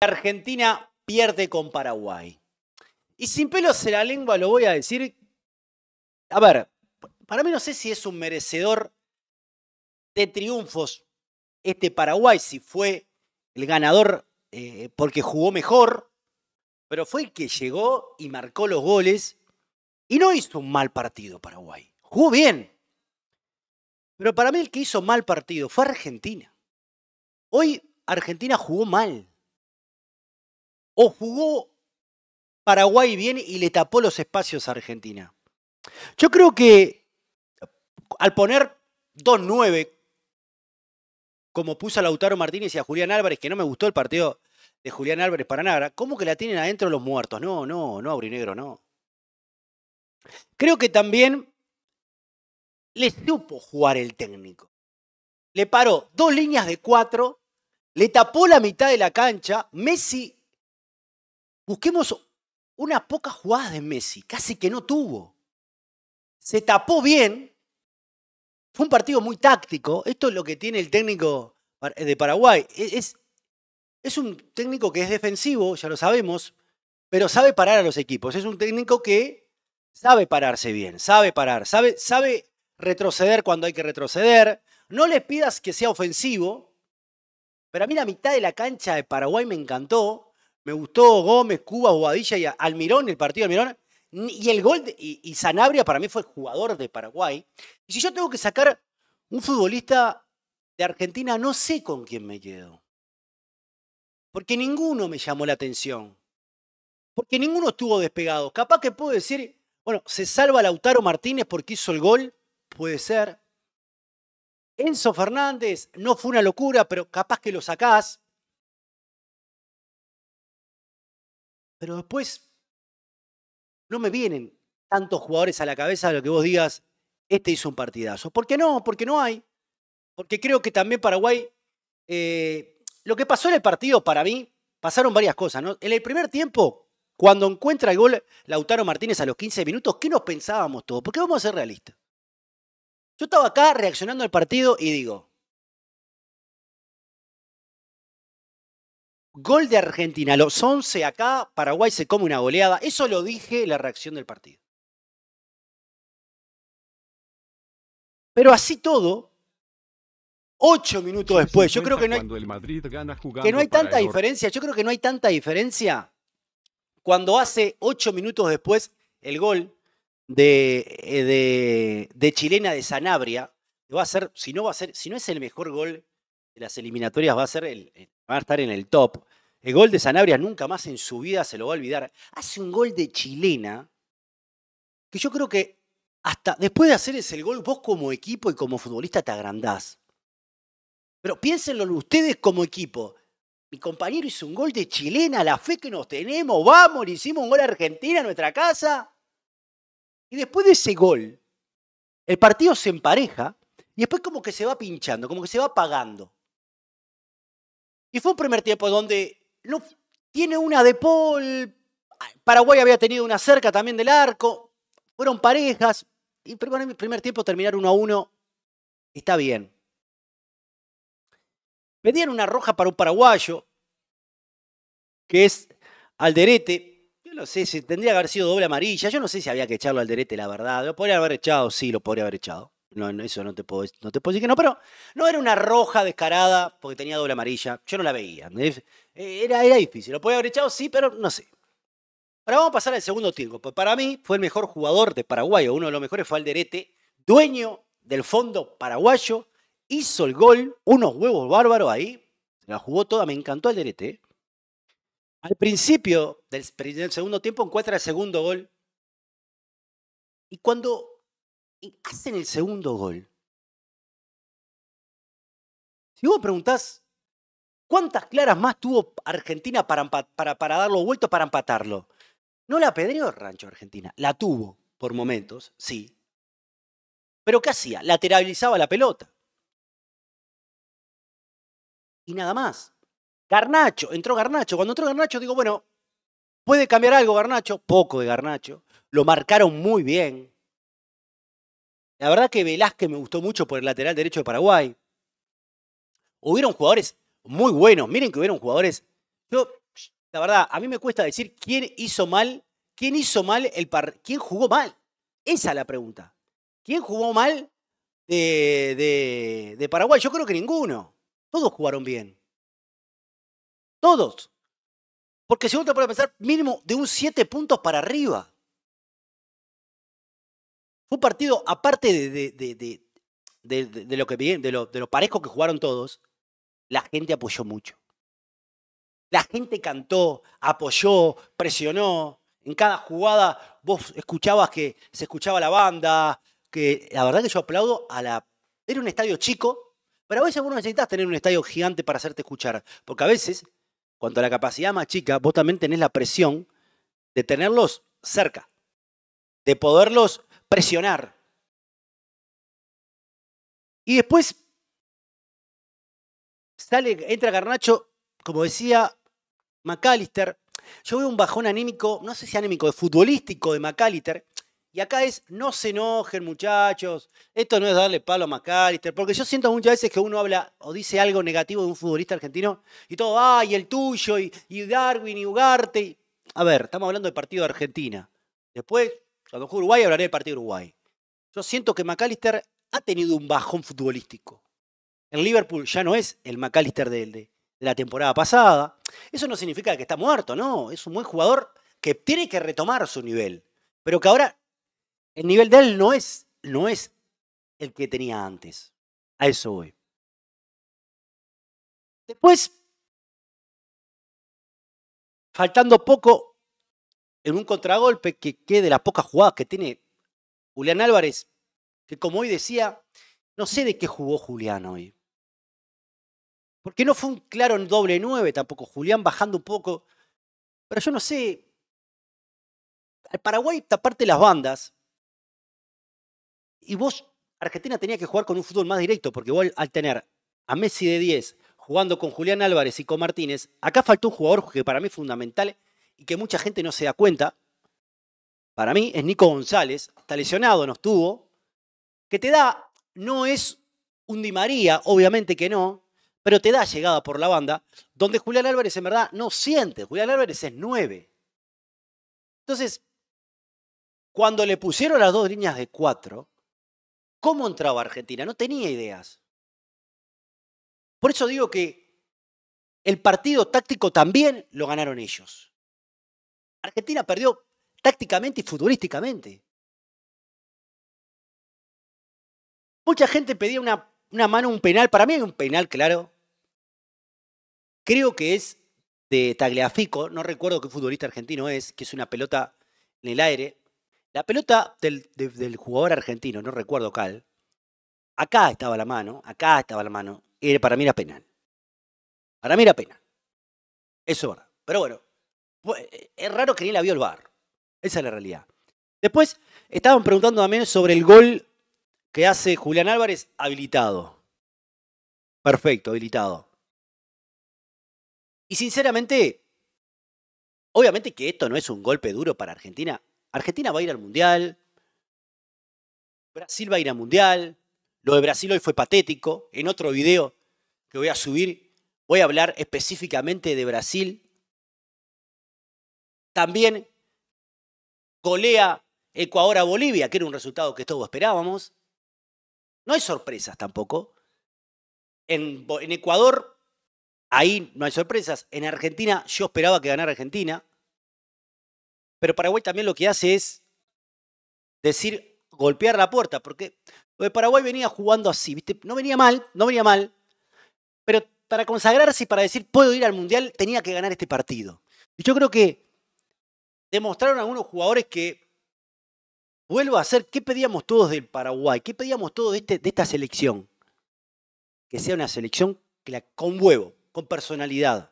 Argentina pierde con Paraguay. Y sin pelos en la lengua lo voy a decir. A ver, para mí no sé si es un merecedor de triunfos este Paraguay, si fue el ganador eh, porque jugó mejor, pero fue el que llegó y marcó los goles y no hizo un mal partido Paraguay. Jugó bien. Pero para mí el que hizo mal partido fue Argentina. Hoy Argentina jugó mal o jugó Paraguay bien y le tapó los espacios a Argentina. Yo creo que al poner 2-9, como puso a Lautaro Martínez y a Julián Álvarez, que no me gustó el partido de Julián Álvarez para nada, ¿cómo que la tienen adentro los muertos? No, no, no, Aurinegro, no. Creo que también le supo jugar el técnico. Le paró dos líneas de cuatro, le tapó la mitad de la cancha, Messi Busquemos unas pocas jugadas de Messi, casi que no tuvo. Se tapó bien. Fue un partido muy táctico. Esto es lo que tiene el técnico eh, de Paraguay. E-, es, es un técnico que es defensivo, ya lo sabemos, pero sabe parar a los equipos. Es un técnico que sabe pararse bien, sabe parar, sabe, sabe retroceder cuando hay que retroceder. No le pidas que sea ofensivo, pero a mí la mitad de la cancha de Paraguay me encantó. Me gustó Gómez, Cuba, Boadilla y Almirón, el partido de Almirón. Y el gol, y, Sanabria para mí fue el jugador de Paraguay. Y si yo tengo que sacar un futbolista de Argentina, no sé con quién me quedo. Porque ninguno me llamó la atención. Porque ninguno estuvo despegado. Capaz que puedo decir, bueno, se salva Lautaro Martínez porque hizo el gol. Puede ser. Enzo Fernández no fue una locura, pero capaz que lo sacás. Pero después no me vienen tantos jugadores a la cabeza de lo que vos digas, este hizo un partidazo. ¿Por qué no? Porque no hay. Porque creo que también Paraguay, eh, lo que pasó en el partido para mí, pasaron varias cosas. En el primer tiempo, cuando encuentra el gol Lautaro Martínez a los 15 minutos, ¿qué nos pensábamos todos? Porque vamos a ser realistas. Yo estaba acá reaccionando al partido y digo, Gol de Argentina, los 11 acá, Paraguay se come una goleada. Eso lo dije la reacción del partido. Pero así todo, ocho minutos después, yo creo que no hay, que no hay tanta diferencia. Yo creo que no hay tanta diferencia cuando hace ocho minutos después el gol eh, de, de, chilena de Sanabria. Va a ser, si no va a ser, si no es el mejor gol de las eliminatorias, va a ser el van a estar en el top. El gol de Sanabria nunca más en su vida se lo va a olvidar. Hace un gol de chilena que yo creo que hasta después de hacer ese gol, vos como equipo y como futbolista te agrandás. Pero piénsenlo ustedes como equipo. Mi compañero hizo un gol de chilena, la fe que nos tenemos, vamos, le hicimos un gol a Argentina en nuestra casa. Y después de ese gol, el partido se empareja y después como que se va pinchando, como que se va apagando. Y fue un primer tiempo donde tiene una de Paul. Paraguay había tenido una cerca también del arco. Fueron parejas. Y en el primer tiempo terminar uno a uno está bien. Pedían una roja para un paraguayo, que es Alderete. Yo no sé si tendría que haber sido doble amarilla. Yo no sé si había que echarlo a Alderete, la verdad. Lo podría haber echado, sí, lo podría haber echado. No, eso no te, puedo, no te decir que no, pero no era una roja descarada porque tenía doble amarilla. Yo no la veía. Eh, era, era difícil. Lo podía haber echado, sí, pero no sé. Ahora vamos a pasar al segundo tiempo. Pues para mí fue el mejor jugador de Paraguay, uno de los mejores fue Alderete, dueño del fondo paraguayo. Hizo el gol, unos huevos bárbaros ahí. La jugó toda, me encantó Alderete. ¿eh? Al principio del segundo tiempo encuentra el segundo gol. Y cuando hacen el segundo gol. Si vos preguntás, ¿cuántas claras más tuvo Argentina para, para, para darlo vuelto, para empatarlo? No la apedreó Rancho Argentina, la tuvo por momentos, sí. Pero ¿qué hacía? Lateralizaba la pelota. Y nada más. Garnacho, entró Garnacho. Cuando entró Garnacho, digo, bueno, puede cambiar algo Garnacho. Poco de Garnacho. Lo marcaron muy bien. La verdad que Velázquez me gustó mucho por el lateral derecho de Paraguay. Hubieron jugadores muy buenos. Miren que hubieron jugadores. Yo, la verdad, a mí me cuesta decir quién hizo mal, quién hizo mal el quién jugó mal. Esa es la pregunta. ¿Quién jugó mal de, Paraguay? Yo creo que ninguno. Todos jugaron bien. Todos. Porque si uno te puede pensar, mínimo de un 7 puntos para arriba. Fue un partido, aparte de, de, lo, que, de lo parejo que jugaron todos, la gente apoyó mucho. La gente cantó, apoyó, presionó. En cada jugada vos escuchabas que se escuchaba la banda, que la verdad que yo aplaudo a la... Era un estadio chico, pero a veces vos no necesitas tener un estadio gigante para hacerte escuchar, porque a veces, cuanto a la capacidad más chica, vos también tenés la presión de tenerlos cerca, de poderlos presionar. Y después sale, entra Garnacho, como decía McAllister. Yo veo un bajón anímico, no sé si anémico, de futbolístico de McAllister. Y acá es, no se enojen muchachos, esto no es darle palo a McAllister, porque yo siento muchas veces que uno habla o dice algo negativo de un futbolista argentino y todo, ay, el tuyo, y, y Darwin, y Ugarte. A ver, estamos hablando del partido de Argentina. Después cuando juegue Uruguay hablaré del partido de Uruguay. Yo siento que McAllister ha tenido un bajón futbolístico. El Liverpool ya no es el McAllister de, la temporada pasada. Eso no significa que está muerto, no. Es un buen jugador que tiene que retomar su nivel. Pero que ahora el nivel de él no es, no es el que tenía antes. A eso voy. Después, faltando poco, en un contragolpe que, quede de las pocas jugadas que tiene Julián Álvarez, que como hoy decía, no sé de qué jugó Julián hoy. Porque no fue un claro en doble nueve tampoco, Julián bajando un poco. Pero yo no sé. El Paraguay taparte las bandas. Y vos, Argentina tenía que jugar con un fútbol más directo, porque vos al tener a Messi de 10, jugando con Julián Álvarez y con Martínez, acá faltó un jugador que para mí es fundamental, y que mucha gente no se da cuenta, para mí es Nico González, está lesionado, no estuvo, que te da, no es un Di María, obviamente que no, pero te da llegada por la banda, donde Julián Álvarez en verdad no siente, Julián Álvarez es nueve Entonces, cuando le pusieron las dos líneas de cuatro ¿cómo entraba Argentina? No tenía ideas. Por eso digo que el partido táctico también lo ganaron ellos. Argentina perdió tácticamente y futurísticamente. Mucha gente pedía una, mano, un penal. Para mí hay un penal, claro. Creo que es de Tagliafico, no recuerdo qué futbolista argentino es, que es una pelota en el aire. La pelota del, del jugador argentino, no recuerdo cal. Acá estaba la mano, acá estaba la mano. Y para mí era penal. Para mí era penal. Eso es verdad. Pero bueno, eh, es raro que ni la vio el bar. Esa es la realidad. Después, estaban preguntando también sobre el gol que hace Julián Álvarez habilitado. Perfecto, habilitado. Y sinceramente, obviamente que esto no es un golpe duro para Argentina. Argentina va a ir al Mundial. Brasil va a ir al Mundial. Lo de Brasil hoy fue patético. En otro video que voy a subir voy a hablar específicamente de Brasil también golea Ecuador a Bolivia, que era un resultado que todos esperábamos. No hay sorpresas tampoco. En, Ecuador, ahí no hay sorpresas. En Argentina, yo esperaba que ganara Argentina. Pero Paraguay también lo que hace es decir, golpear la puerta, porque Paraguay venía jugando así, ¿viste? No venía mal, no venía mal, pero para consagrarse y para decir, puedo ir al Mundial, tenía que ganar este partido. Y yo creo que demostraron algunos jugadores que, vuelvo a hacer, ¿qué pedíamos todos del Paraguay? ¿Qué pedíamos todos de, este, de esta selección? Que sea una selección que la, con huevo, con personalidad.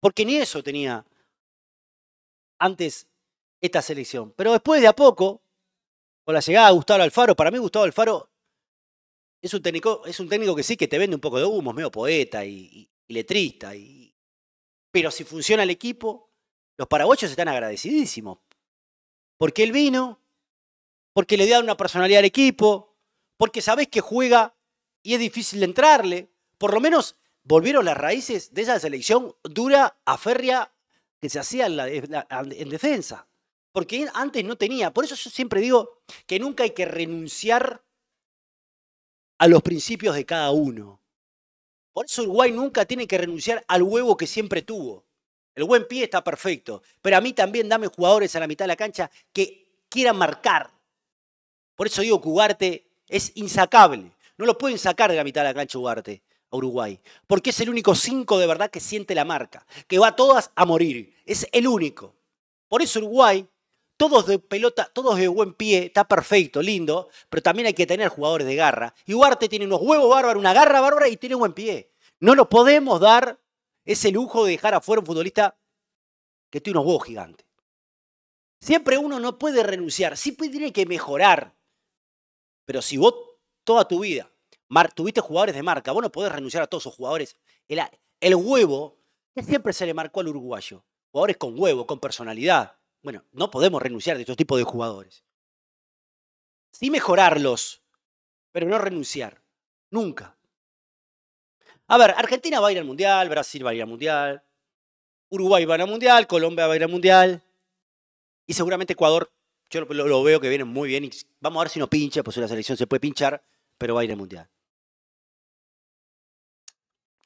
Porque ni eso tenía antes esta selección. Pero después de a poco, con la llegada de Gustavo Alfaro, para mí Gustavo Alfaro es un técnico, es un técnico que sí que te vende un poco de humo, es medio poeta y, y letrista. Y, pero si funciona el equipo, los paraguayos están agradecidísimos. Porque él vino, porque le dieron una personalidad al equipo, porque sabés que juega y es difícil entrarle. Por lo menos volvieron las raíces de esa selección dura, a férrea que se hacía en, en defensa. Porque antes no tenía. Por eso yo siempre digo que nunca hay que renunciar a los principios de cada uno. Por eso Uruguay nunca tiene que renunciar al huevo que siempre tuvo. El buen pie está perfecto, pero a mí también dame jugadores a la mitad de la cancha que quieran marcar. Por eso digo que Ugarte es insacable. No lo pueden sacar de la mitad de la cancha Ugarte a Uruguay, porque es el único cinco de verdad que siente la marca, que va a todas a morir. Es el único. Por eso Uruguay, todos de pelota, todos de buen pie, está perfecto, lindo, pero también hay que tener jugadores de garra. Y Ugarte tiene unos huevos bárbaros, una garra bárbara y tiene buen pie. No lo podemos dar ese lujo de dejar afuera un futbolista que tiene unos huevos gigantes. Siempre uno no puede renunciar, siempre tiene que mejorar. Pero si vos toda tu vida tuviste jugadores de marca, vos no podés renunciar a todos esos jugadores. El, huevo que siempre se le marcó al uruguayo. Jugadores con huevo, con personalidad. Bueno, no podemos renunciar de estos tipos de jugadores. Sí mejorarlos, pero no renunciar. Nunca. A ver, Argentina va a ir al Mundial, Brasil va a ir al Mundial, Uruguay va a ir al Mundial, Colombia va a ir al Mundial. Y seguramente Ecuador, yo lo, veo que viene muy bien. Y vamos a ver si no pincha, pues la selección se puede pinchar, pero va a ir al Mundial.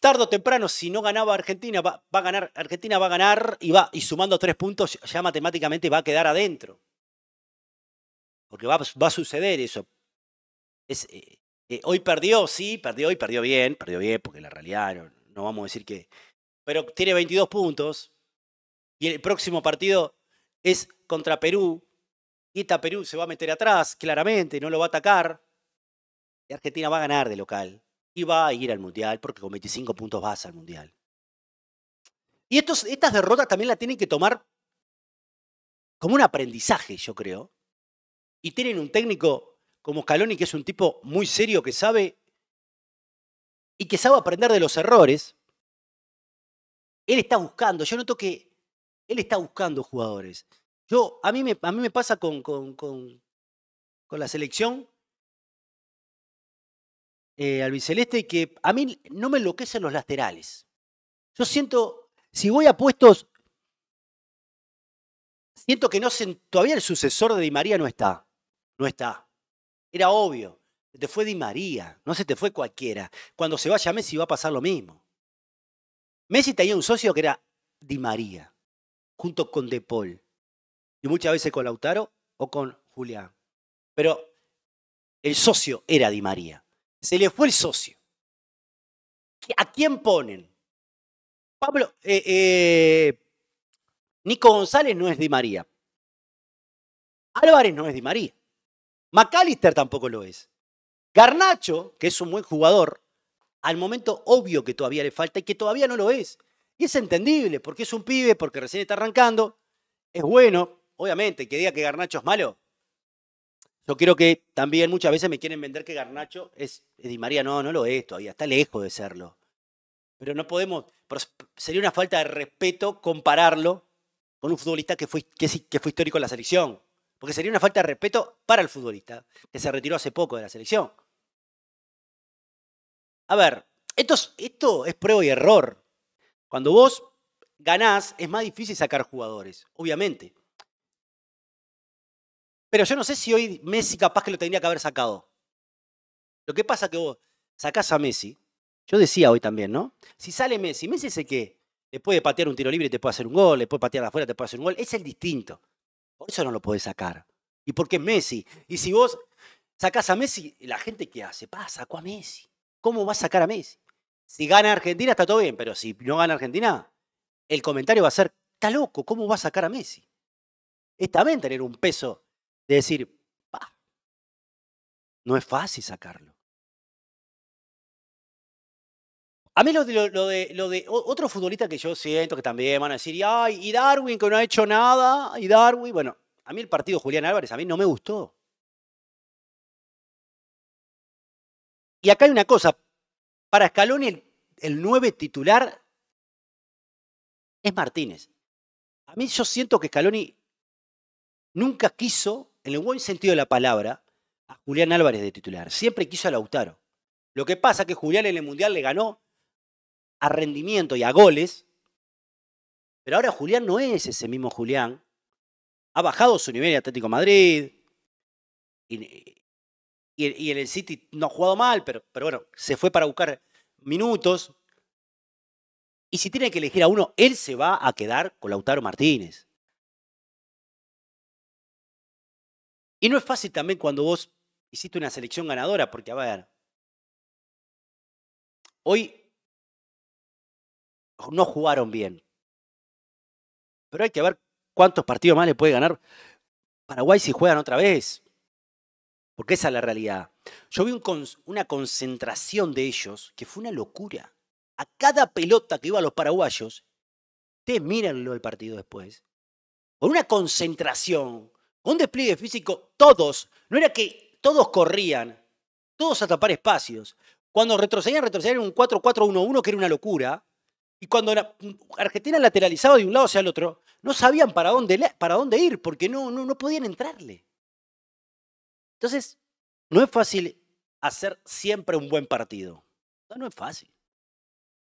Tardo o temprano, si no ganaba Argentina, va, a ganar. Argentina va a ganar y va, y sumando tres puntos, ya matemáticamente va a quedar adentro. Porque va, a suceder eso. Es, eh, eh, hoy perdió, sí, perdió y perdió bien, perdió bien, porque la realidad no, vamos a decir que. Pero tiene 22 puntos. Y el próximo partido es contra Perú. Y esta Perú se va a meter atrás, claramente, no lo va a atacar. Y Argentina va a ganar de local. Y va a ir al mundial, porque con 25 puntos vas al mundial. Y estas derrotas también las tienen que tomar como un aprendizaje, yo creo. Y tienen un técnico como Scaloni, que es un tipo muy serio, que sabe y que sabe aprender de los errores, él está buscando, yo noto que él está buscando jugadores. Yo, a, mí me, a mí me pasa con, con, con, la selección eh, albiceleste que a mí no me enloquecen los laterales. Yo siento, si voy a puestos, siento que no se, todavía el sucesor de Di María no está. No está. Era obvio. Se te fue Di María, no se te fue cualquiera. Cuando se vaya Messi va a pasar lo mismo. Messi tenía un socio que era Di María, junto con De Paul. Y muchas veces con Lautaro o con Julián. Pero el socio era Di María. Se le fue el socio. ¿A quién ponen? Pablo, eh, eh, Nico González no es Di María. Álvarez no es Di María. McAllister tampoco lo es. Garnacho, que es un buen jugador, al momento obvio que todavía le falta y que todavía no lo es. Y es entendible, porque es un pibe, porque recién está arrancando. Es bueno, obviamente, que diga que Garnacho es malo. Yo creo que también muchas veces me quieren vender que Garnacho es, María. No, no lo es todavía, está lejos de serlo. Pero no podemos, sería una falta de respeto compararlo con un futbolista que fue, que fue histórico en la selección. Porque sería una falta de respeto para el futbolista, que se retiró hace poco de la selección. A ver, esto es, prueba y error. Cuando vos ganás, es más difícil sacar jugadores, obviamente. Pero yo no sé si hoy Messi capaz que lo tendría que haber sacado. Lo que pasa que vos sacás a Messi, yo decía hoy también, ¿no? Si sale Messi, Messi es el que le puede patear un tiro libre, te puede hacer un gol, le puede patear afuera, te puede hacer un gol. Es el distinto. Por eso no lo podés sacar. Y porque es Messi. Y si vos sacás a Messi, la gente que hace, pa, sacó a Messi. ¿Cómo va a sacar a Messi? Si gana Argentina está todo bien, pero si no gana Argentina, el comentario va a ser, está loco, ¿cómo va a sacar a Messi? Es también tener un peso de decir, pa, no es fácil sacarlo. A mí lo de, lo, de, otro futbolista que yo siento que también van a decir, ay, y Darwin que no ha hecho nada, y Darwin, bueno, a mí el partido Julián Álvarez a mí no me gustó. Y acá hay una cosa, para Scaloni el, nueve titular es Martínez. A mí yo siento que Scaloni nunca quiso, en el buen sentido de la palabra, a Julián Álvarez de titular. Siempre quiso a Lautaro. Lo que pasa es que Julián en el Mundial le ganó a rendimiento y a goles. Pero ahora Julián no es ese mismo Julián. Ha bajado su nivel en Atlético Madrid. Y, en el City no ha jugado mal, pero, pero bueno, se fue para buscar minutos. Y si tiene que elegir a uno, él se va a quedar con Lautaro Martínez. Y no es fácil también cuando vos hiciste una selección ganadora, porque a ver, hoy no jugaron bien. Pero hay que ver cuántos partidos más le puede ganar Paraguay si juegan otra vez. Porque esa es la realidad. Yo vi una concentración de ellos que fue una locura. A cada pelota que iba a los paraguayos, ustedes mírenlo el partido después, con una concentración, con un despliegue físico, todos, no era que todos corrían, todos a tapar espacios. Cuando retrocedían, retrocedían en un 4-4-1-1 que era una locura, y cuando Argentina lateralizaba de un lado hacia el otro, no sabían para dónde, para dónde ir, porque no, no, no podían entrarle. Entonces, no es fácil hacer siempre un buen partido. no es fácil.